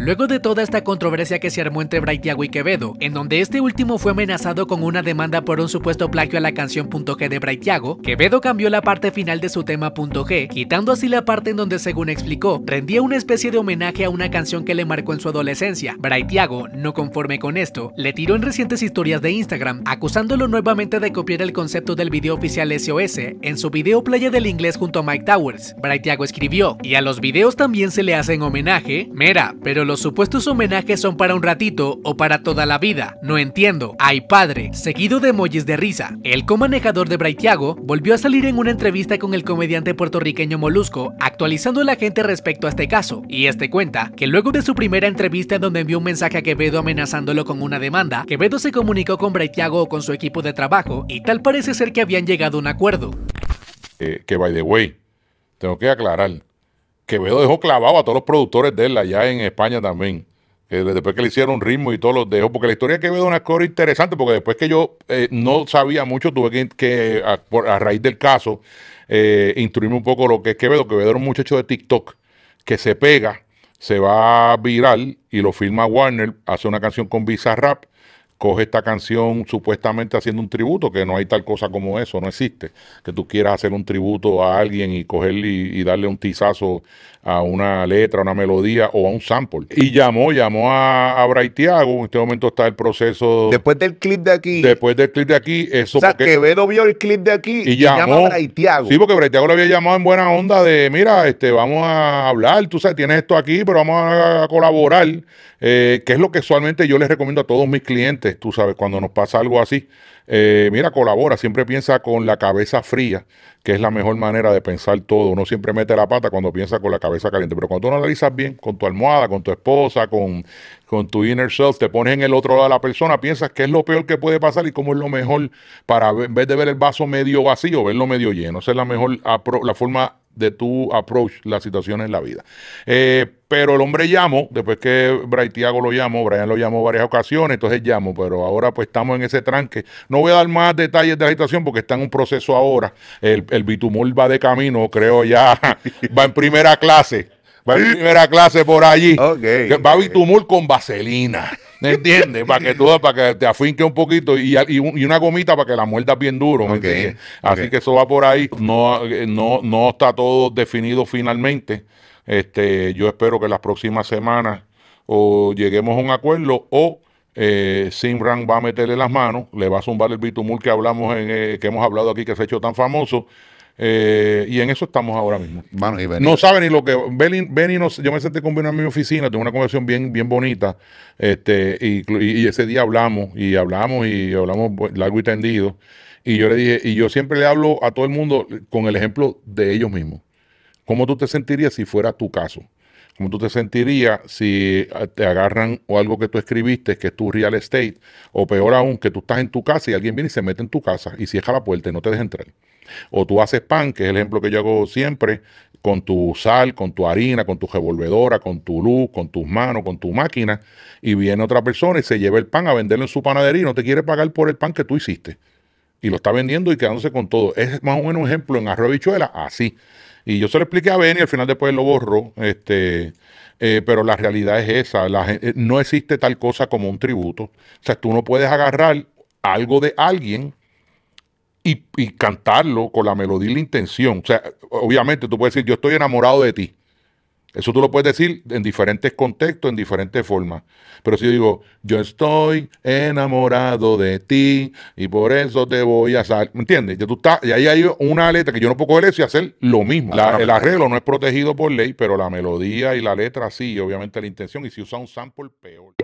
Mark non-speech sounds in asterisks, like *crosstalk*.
Luego de toda esta controversia que se armó entre Braithiago y Quevedo, en donde este último fue amenazado con una demanda por un supuesto plagio a la canción .g de Braithiago, Quevedo cambió la parte final de su tema .g, quitando así la parte en donde según explicó, rendía una especie de homenaje a una canción que le marcó en su adolescencia. Braithiago, no conforme con esto, le tiró en recientes historias de Instagram, acusándolo nuevamente de copiar el concepto del video oficial SOS en su video playa del inglés junto a Mike Towers. Braithiago escribió, y a los videos también se le hacen homenaje, mera, pero los supuestos homenajes son para un ratito o para toda la vida. No entiendo. Ay padre, seguido de emojis de risa. El comanejador de Braithiago volvió a salir en una entrevista con el comediante puertorriqueño Molusco, actualizando a la gente respecto a este caso. Y este cuenta que luego de su primera entrevista donde envió un mensaje a Quevedo amenazándolo con una demanda, Quevedo se comunicó con Braithiago o con su equipo de trabajo y tal parece ser que habían llegado a un acuerdo. Eh, que by the way, tengo que aclarar, Quevedo dejó clavado a todos los productores de él allá en España también. Eh, después que le hicieron ritmo y todo lo dejó. Porque la historia de Quevedo es una cosa interesante, porque después que yo eh, no sabía mucho, tuve que, a, raíz del caso, eh, instruirme un poco lo que es Quevedo. Quevedo era un muchacho de TikTok que se pega, se va viral y lo filma Warner, hace una canción con visa Rap coge esta canción supuestamente haciendo un tributo, que no hay tal cosa como eso, no existe. Que tú quieras hacer un tributo a alguien y cogerle y, darle un tizazo a una letra, a una melodía o a un sample. Y llamó, llamó a, a Braithiago. En este momento está el proceso. Después del clip de aquí. Después del clip de aquí, eso. O sea, Quevedo vio el clip de aquí y, llamó, llama a Braithiago. Sí, porque Braithiago le había llamado en buena onda de: mira, este, vamos a hablar, tú sabes, tienes esto aquí, pero vamos a colaborar, eh, que es lo que usualmente yo les recomiendo a todos mis clientes este, tú sabes, cuando nos pasa algo así, eh, mira, colabora, siempre piensa con la cabeza fría, que es la mejor manera de pensar todo. Uno siempre mete la pata cuando piensa con la cabeza caliente, pero cuando tú analizas bien, con tu almohada, con tu esposa, con, con tu inner self, te pones en el otro lado de la persona, piensas qué es lo peor que puede pasar y cómo es lo mejor para, en vez de ver el vaso medio vacío, verlo medio lleno. Esa es la mejor la forma de tu approach la situación en la vida. Eh, pero el hombre llamo después que Bray Tiago lo llamo Brian lo llamó varias ocasiones, entonces llamo pero ahora pues estamos en ese tranque. No voy a dar más detalles de la situación porque está en un proceso ahora. El, el va de camino, creo ya, *laughs* va en primera clase. Va en primera clase por allí. va bitumul con vaselina. ¿Me entiendes? para que tú para que te afinque un poquito y, y, una gomita para que la muerdas bien duro. Así que eso va por ahí. No, eh, no, no está todo definido finalmente. Este, yo espero que las próximas semanas o lleguemos a un acuerdo o eh, Simran va a meterle las manos, le va a zumbar el bitumul que hablamos en, eh, que hemos hablado aquí que se ha hecho tan famoso eh, y en eso estamos ahora mismo. no saben ni lo que. Benny, nos, yo me senté con Benny en mi oficina, tuve una conversación bien, bien bonita. Este, y, ese día hablamos, y hablamos, y hablamos largo y tendido. Y yo le dije, y yo siempre le hablo a todo el mundo con el ejemplo de ellos mismos. ¿Cómo tú te sentirías si fuera tu caso? ¿Cómo tú te sentirías si ah, te agarran o algo que tú escribiste, que es tu real estate, o peor aún, que tú estás en tu casa y alguien viene y se mete en tu casa y cierra la puerta y no te deja entrar? O tú haces pan, que es el ejemplo que yo hago siempre, con tu sal, con tu harina, con tu revolvedora, con tu luz, con tus manos, con tu máquina, y viene otra persona y se lleva el pan a venderlo en su panadería y no te quiere pagar por el pan que tú hiciste. Y lo está vendiendo y quedándose con todo. Es más o menos un ejemplo en arroz bichuela, así. Y yo se lo expliqué a Benny, al final después lo borro, este, eh, pero la realidad es esa, la, eh, no existe tal cosa como un tributo. O sea, tú no puedes agarrar algo de alguien y, cantarlo con la melodía y la intención. O sea, obviamente tú puedes decir, yo estoy enamorado de ti. Eso tú lo puedes decir en diferentes contextos, en diferentes formas. Pero si yo digo, yo estoy enamorado de ti y por eso te voy a salir. ¿Me entiendes? Ya tú estás, y ahí hay una letra que yo no puedo coger y hacer lo mismo. el arreglo no es protegido por ley, pero la melodía y la letra sí, obviamente la intención. Y si usa un sample, peor.